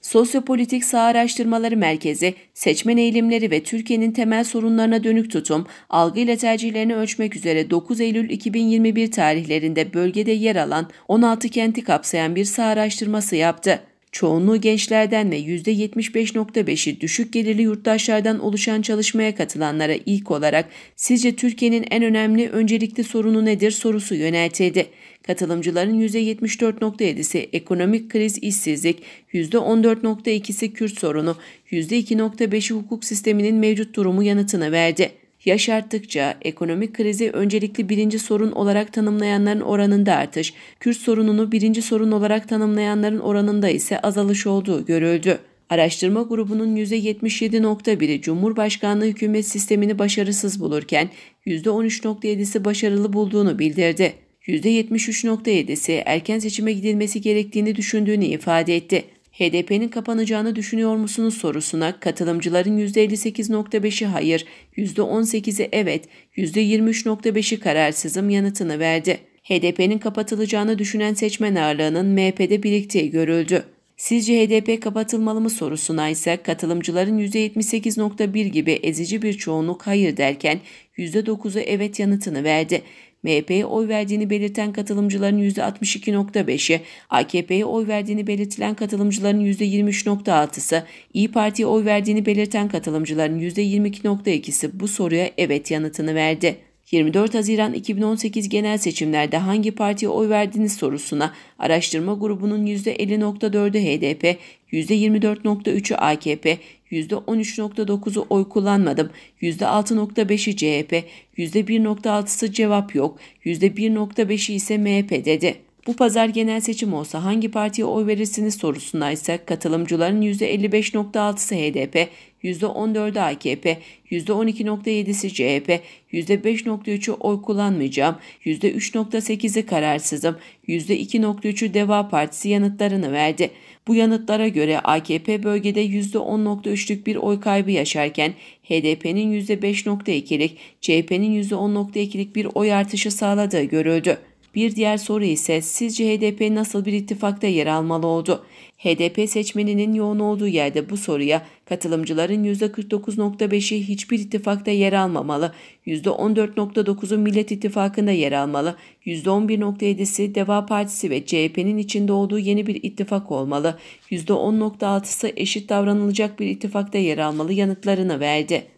Sosyopolitik Sağ Araştırmaları Merkezi, seçmen eğilimleri ve Türkiye'nin temel sorunlarına dönük tutum, algı ile tercihlerini ölçmek üzere 9 Eylül 2021 tarihlerinde bölgede yer alan 16 kenti kapsayan bir sağ araştırması yaptı çoğunluğu gençlerden ve %75.5'i düşük gelirli yurttaşlardan oluşan çalışmaya katılanlara ilk olarak sizce Türkiye'nin en önemli öncelikli sorunu nedir sorusu yöneltildi. Katılımcıların %74.7'si ekonomik kriz işsizlik, %14.2'si Kürt sorunu, %2.5'i hukuk sisteminin mevcut durumu yanıtını verdi yaşarttıkça ekonomik krizi öncelikli birinci sorun olarak tanımlayanların oranında artış, Kürt sorununu birinci sorun olarak tanımlayanların oranında ise azalış olduğu görüldü. Araştırma grubunun %77.1'i Cumhurbaşkanlığı hükümet sistemini başarısız bulurken %13.7'si başarılı bulduğunu bildirdi. %73.7'si erken seçime gidilmesi gerektiğini düşündüğünü ifade etti. HDP'nin kapanacağını düşünüyor musunuz sorusuna katılımcıların %58.5'i hayır, %18'i evet, %23.5'i kararsızım yanıtını verdi. HDP'nin kapatılacağını düşünen seçmen ağırlığının MHP'de biriktiği görüldü. Sizce HDP kapatılmalı mı sorusuna ise katılımcıların %78.1 gibi ezici bir çoğunluk hayır derken %9'u evet yanıtını verdi. MHP'ye oy verdiğini belirten katılımcıların %62.5'i, AKP'ye oy verdiğini belirtilen katılımcıların %23.6'sı, İyi Parti'ye oy verdiğini belirten katılımcıların %22.2'si bu soruya evet yanıtını verdi. 24 Haziran 2018 genel seçimlerde hangi partiye oy verdiğiniz sorusuna araştırma grubunun %50.4'ü HDP, %24.3'ü AKP, %13.9'u oy kullanmadım, %6.5'i CHP, %1.6'sı cevap yok, %1.5'i ise MHP dedi. Bu pazar genel seçim olsa hangi partiye oy verirsiniz sorusuna ise katılımcıların %55.6'sı HDP, %14'ü AKP, %12.7'si CHP, %5.3'ü oy kullanmayacağım, %3.8'i kararsızım, %2.3'ü Deva Partisi yanıtlarını verdi. Bu yanıtlara göre AKP bölgede %10.3'lük bir oy kaybı yaşarken HDP'nin %5.2'lik, CHP'nin %10.2'lik bir oy artışı sağladığı görüldü. Bir diğer soru ise sizce HDP nasıl bir ittifakta yer almalı oldu? HDP seçmeninin yoğun olduğu yerde bu soruya katılımcıların %49.5'i hiçbir ittifakta yer almamalı, %14.9'u Millet İttifakı'nda yer almalı, %11.7'si Deva Partisi ve CHP'nin içinde olduğu yeni bir ittifak olmalı, %10.6'sı eşit davranılacak bir ittifakta yer almalı yanıtlarını verdi.